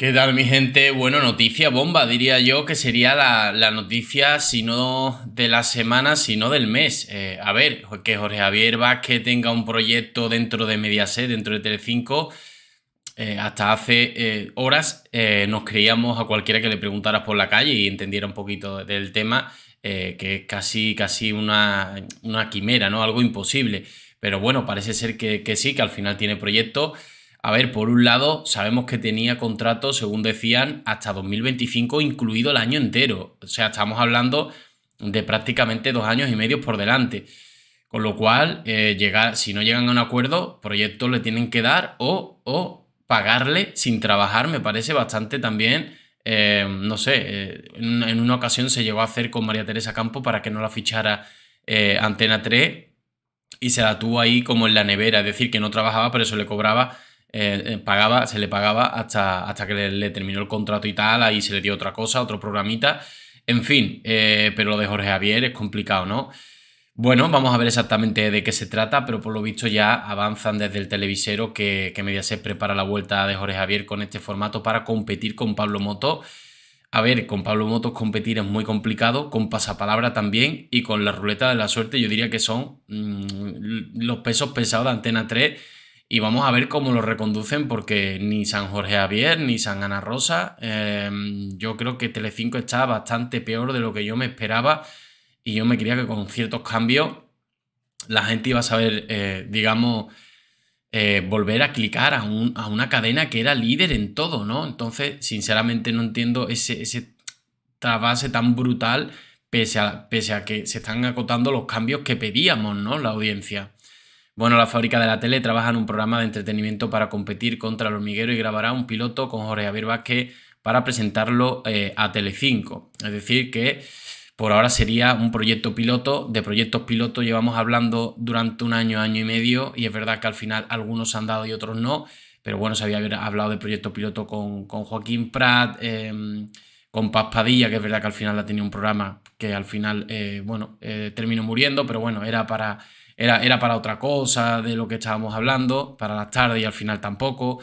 ¿Qué tal, mi gente? Bueno, noticia bomba, diría yo, que sería la, noticia, si no de la semana, sino del mes. Eh, a ver, que Jorge Javier Vázquez tenga un proyecto dentro de Mediaset, dentro de Telecinco, eh, hasta hace eh, horas nos creíamos a cualquiera que le preguntaras por la calle y entendiera un poquito del tema, que es casi, casi una, quimera, ¿no? Algo imposible. Pero bueno, parece ser que, que sí, que al final tiene proyecto a ver, por un lado, sabemos que tenía contrato, según decían, hasta 2025, incluido el año entero. O sea, estamos hablando de prácticamente dos años y medio por delante. Con lo cual, eh, llegar, si no llegan a un acuerdo, proyectos le tienen que dar o, pagarle sin trabajar. Me parece bastante también, eh, no sé, eh, en, una ocasión se llegó a hacer con María Teresa Campo para que no la fichara Antena 3 y se la tuvo ahí como en la nevera, es decir, que no trabajaba, pero eso le cobraba eh, eh, pagaba, se le pagaba hasta, hasta que le, terminó el contrato y tal, ahí se le dio otra cosa, otro programita. En fin, eh, pero lo de Jorge Javier es complicado, ¿no? Bueno, vamos a ver exactamente de qué se trata, pero por lo visto ya avanzan desde el televisero que, que Mediaset prepara la vuelta de Jorge Javier con este formato para competir con Pablo Moto. A ver, con Pablo Motos competir es muy complicado, con pasapalabra también y con la ruleta de la suerte yo diría que son mm, los pesos pesados de Antena 3 y vamos a ver cómo lo reconducen porque ni San Jorge Javier ni San Ana Rosa, em, yo creo que Telecinco está bastante peor de lo que yo me esperaba y yo me creía que con ciertos cambios la gente iba a saber, eh, digamos, eh, volver a clicar a, una cadena que era líder en todo, ¿no? Entonces, sinceramente no entiendo ese, ese tan brutal pese a, pese a que se están acotando los cambios que pedíamos, ¿no? La audiencia. Bueno, la fábrica de la tele trabaja en un programa de entretenimiento para competir contra el hormiguero y grabará un piloto con Jorge Javier Vázquez para presentarlo a eh, a Telecinco. Es decir, que por ahora sería un proyecto piloto. De proyectos piloto llevamos hablando durante un año, año y medio, y es verdad que al final algunos han dado y otros no, pero bueno, se había hablado de proyecto piloto con, con Joaquín Prat, em, con Paz Padilla, que es verdad que al final ha tenido un programa que al final, eh, bueno, eh, terminó muriendo, pero bueno, era para era, para otra cosa, de lo que estábamos hablando, para las tardes y al final tampoco.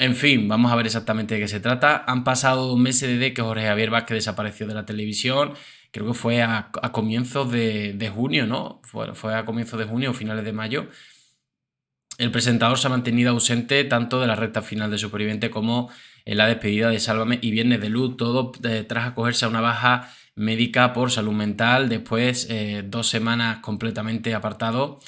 En fin, vamos a ver exactamente de qué se trata. Han pasado dos meses desde que Jorge Javier Vázquez desapareció de la televisión. Creo que fue a, comienzos de, junio, ¿no? Fue, fue a comienzos de junio o finales de mayo. El presentador se ha mantenido ausente tanto de la recta final de Superviviente como en la despedida de Sálvame y Viernes de Luz, todo eh, tras acogerse a una baja médica por salud mental. Después, eh, dos semanas completamente apartado,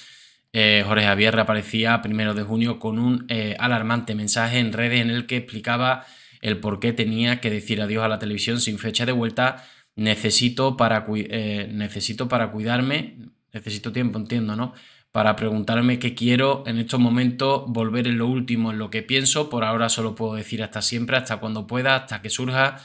eh, Jorge Javier reaparecía primero de junio con un eh, alarmante mensaje en redes en el que explicaba el por qué tenía que decir adiós a la televisión sin fecha de vuelta. Necesito para, necesito para cuidarme, necesito tiempo, entiendo, ¿no? Para preguntarme qué quiero en estos momentos, volver en lo último, en lo que pienso. Por ahora solo puedo decir hasta siempre, hasta cuando pueda, hasta que surja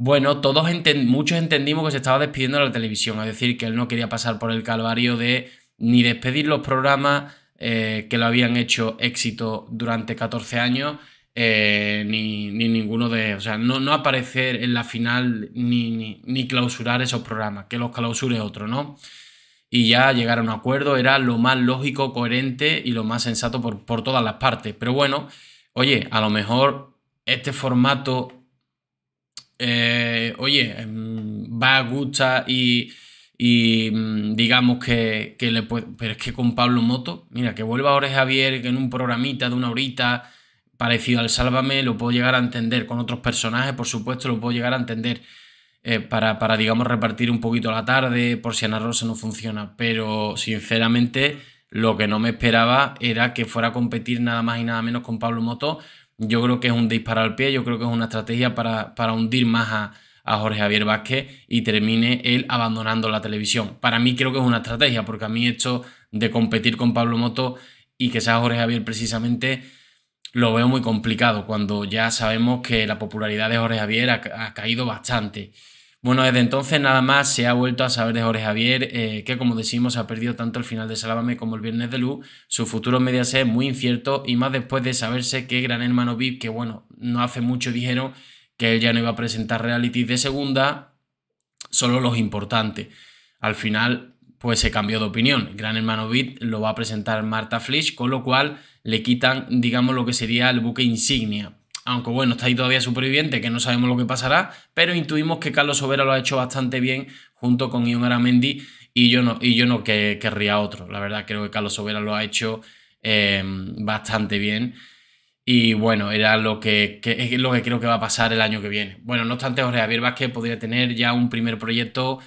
bueno, todos muchos entendimos que se estaba despidiendo de la televisión, es decir, que él no quería pasar por el calvario de ni despedir los programas eh, que lo habían hecho éxito durante 14 años, eh, ni, ninguno de. O sea, no, no aparecer en la final ni, ni, clausurar esos programas, que los clausure otro, ¿no? Y ya llegar a un acuerdo era lo más lógico, coherente y lo más sensato por, por todas las partes. Pero bueno, oye, a lo mejor este formato eh, oye, em, va a gusta y, mm, digamos que, le puede... Pero es que con Pablo Moto, mira, que vuelva ahora Javier en un programita de una horita parecido al Sálvame, lo puedo llegar a entender. Con otros personajes, por supuesto, lo puedo llegar a entender. Eh, para, para, digamos, repartir un poquito la tarde, por si Ana Rosa no funciona. Pero, sinceramente, lo que no me esperaba era que fuera a competir nada más y nada menos con Pablo Moto, yo creo que es un disparo al pie, yo creo que es una estrategia para, para hundir más a, Jorge Javier Vázquez y termine él abandonando la televisión. Para mí creo que es una estrategia, porque a mí esto de competir con Pablo Moto y que sea Jorge Javier precisamente lo veo muy complicado, cuando ya sabemos que la popularidad de Jorge Javier ha, ha caído bastante. Bueno, desde entonces nada más se ha vuelto a saber de Jorge Javier, eh, que como decimos ha perdido tanto el final de salamé como el Viernes de Luz. Su futuro en Mediaset es muy incierto y más después de saberse que Gran Hermano VIP, que bueno, no hace mucho dijeron que él ya no iba a presentar reality de segunda, solo los importantes. Al final, pues se cambió de opinión. Gran Hermano VIP lo va a presentar Marta Flisch, con lo cual le quitan, digamos, lo que sería el buque insignia aunque bueno, está ahí todavía superviviente, que no sabemos lo que pasará, pero intuimos que Carlos Sobera lo ha hecho bastante bien junto con Ion Aramendi y yo no, y yo no que, querría otro. La verdad, creo que Carlos Sobera lo ha hecho eh, bastante bien. Y bueno, era lo que, lo que creo que va a pasar el año que viene. Bueno, no obstante, Jorge Javier Vázquez podría tener ya un primer proyecto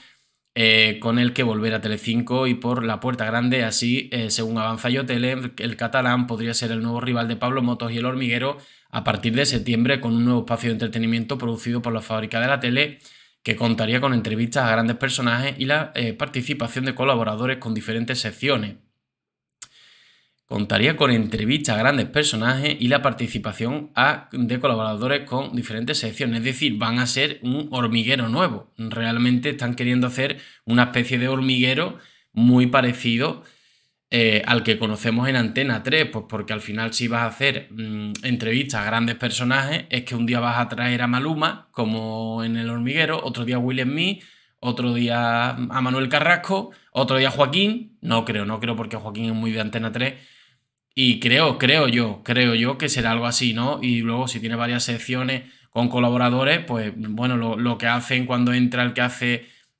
eh, con el que volver a Telecinco y por la puerta grande. Así, eh, según avanza Tele, el catalán podría ser el nuevo rival de Pablo Motos y el hormiguero a partir de septiembre con un nuevo espacio de entretenimiento producido por la fábrica de la tele que contaría con entrevistas a grandes personajes y la eh, participación de colaboradores con diferentes secciones. Contaría con entrevistas a grandes personajes y la participación de colaboradores con diferentes secciones. Es decir, van a ser un hormiguero nuevo. Realmente están queriendo hacer una especie de hormiguero muy parecido eh, al que conocemos en Antena 3, pues porque al final si vas a hacer mm, entrevistas a grandes personajes, es que un día vas a traer a Maluma, como en El Hormiguero, otro día a Will Smith, otro día a Manuel Carrasco, otro día a Joaquín, no creo, no creo porque Joaquín es muy de Antena 3, y creo, creo yo, creo yo que será algo así, ¿no? Y luego si tiene varias secciones con colaboradores, pues bueno, lo, que hacen cuando entra el que hace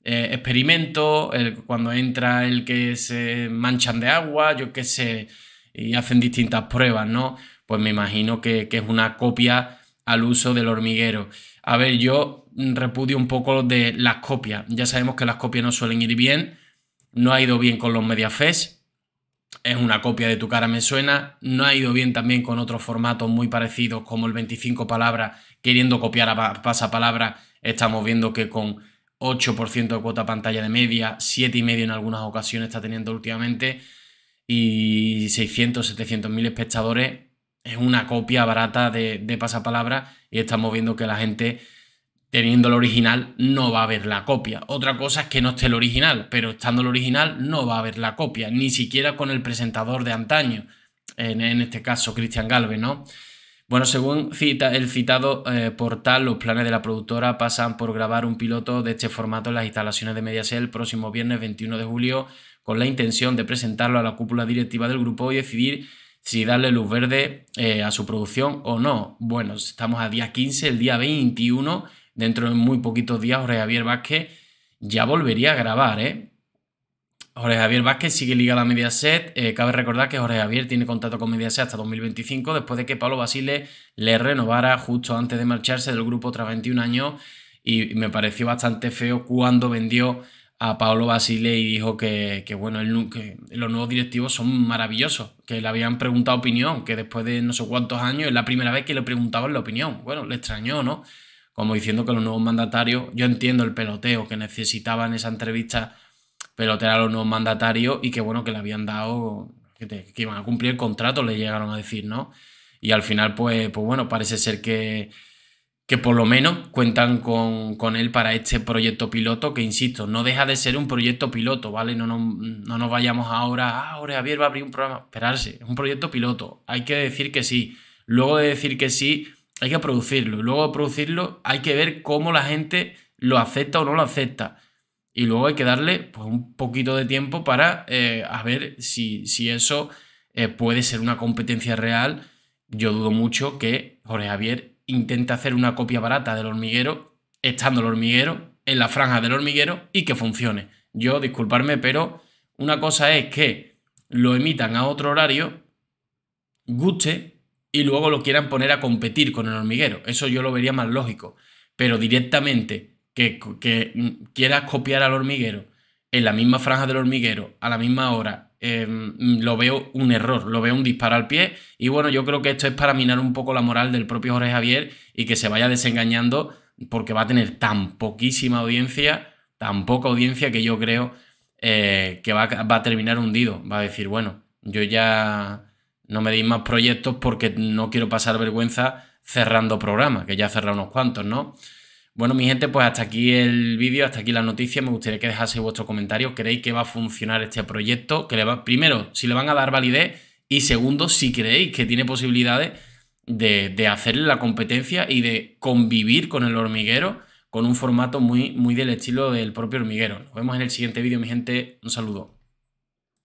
experimento, eh, experimentos, cuando entra el que se manchan de agua, yo qué sé, y hacen distintas pruebas, ¿no? Pues me imagino que, es una copia al uso del hormiguero. A ver, yo repudio un poco de las copias. Ya sabemos que las copias no suelen ir bien. No ha ido bien con los MediaFest es una copia de Tu cara me suena. No ha ido bien también con otros formatos muy parecidos como el 25 palabras, queriendo copiar a pasapalabra. Estamos viendo que con 8% de cuota pantalla de media, 7,5 en algunas ocasiones está teniendo últimamente y 600, 700 mil espectadores. Es una copia barata de, de pasapalabra y estamos viendo que la gente teniendo el original no va a haber la copia. Otra cosa es que no esté el original, pero estando el original no va a haber la copia, ni siquiera con el presentador de antaño, en, este caso Cristian Galvez, ¿no? Bueno, según cita, el citado eh, portal, los planes de la productora pasan por grabar un piloto de este formato en las instalaciones de Mediaset el próximo viernes 21 de julio, con la intención de presentarlo a la cúpula directiva del grupo y decidir si darle luz verde eh, a su producción o no. Bueno, estamos a día 15, el día 21 Dentro de muy poquitos días Jorge Javier Vázquez ya volvería a grabar, ¿eh? Jorge Javier Vázquez sigue ligado a Mediaset. Eh, cabe recordar que Jorge Javier tiene contacto con Mediaset hasta 2025, después de que Pablo Basile le renovara justo antes de marcharse del grupo tras 21 años. Y me pareció bastante feo cuando vendió a Pablo Basile y dijo que, bueno, que los nuevos directivos son maravillosos, que le habían preguntado opinión, que después de no sé cuántos años es la primera vez que le preguntaban la opinión. Bueno, le extrañó, ¿no? como diciendo que los nuevos mandatarios, yo entiendo el peloteo que necesitaban esa entrevista, pelotear a los nuevos mandatarios y que bueno, que le habían dado, que, iban a cumplir el contrato, le llegaron a decir, ¿no? Y al final, pues, pues bueno, parece ser que, que por lo menos cuentan con, él para este proyecto piloto, que insisto, no deja de ser un proyecto piloto, ¿vale? No, no, no nos vayamos ahora, ah, ahora Javier va a abrir un programa, esperarse, es un proyecto piloto, hay que decir que sí. Luego de decir que sí, hay que producirlo. Y luego producirlo hay que ver cómo la gente lo acepta o no lo acepta. Y luego hay que darle pues, un poquito de tiempo para eh, a ver si, eso eh, puede ser una competencia real. Yo dudo mucho que Jorge Javier intente hacer una copia barata del hormiguero, estando el hormiguero, en la franja del hormiguero y que funcione. Yo, disculparme, pero una cosa es que lo emitan a otro horario, guste, y luego lo quieran poner a competir con el hormiguero. Eso yo lo vería más lógico. Pero directamente que, quieras copiar al hormiguero en la misma franja del hormiguero, a la misma hora, em, lo veo un error, lo veo un disparo al pie. Y bueno, yo creo que esto es para minar un poco la moral del propio Jorge Javier y que se vaya desengañando porque va a tener tan poquísima audiencia, tan poca audiencia que yo creo eh, que va a terminar hundido. Va a decir, bueno, yo ya no me deis más proyectos porque no quiero pasar vergüenza cerrando programas, que ya he cerrado unos cuantos, ¿no? Bueno, mi gente, pues hasta aquí el vídeo, hasta aquí la noticia. Me gustaría que dejaseis vuestro comentario. ¿Creéis que va a funcionar este proyecto? Que le va, primero, si le van a dar validez y segundo, si creéis que tiene posibilidades de, de hacerle la competencia y de convivir con el hormiguero con un formato muy, muy del estilo del propio hormiguero. Nos vemos en el siguiente vídeo, mi gente. Un saludo.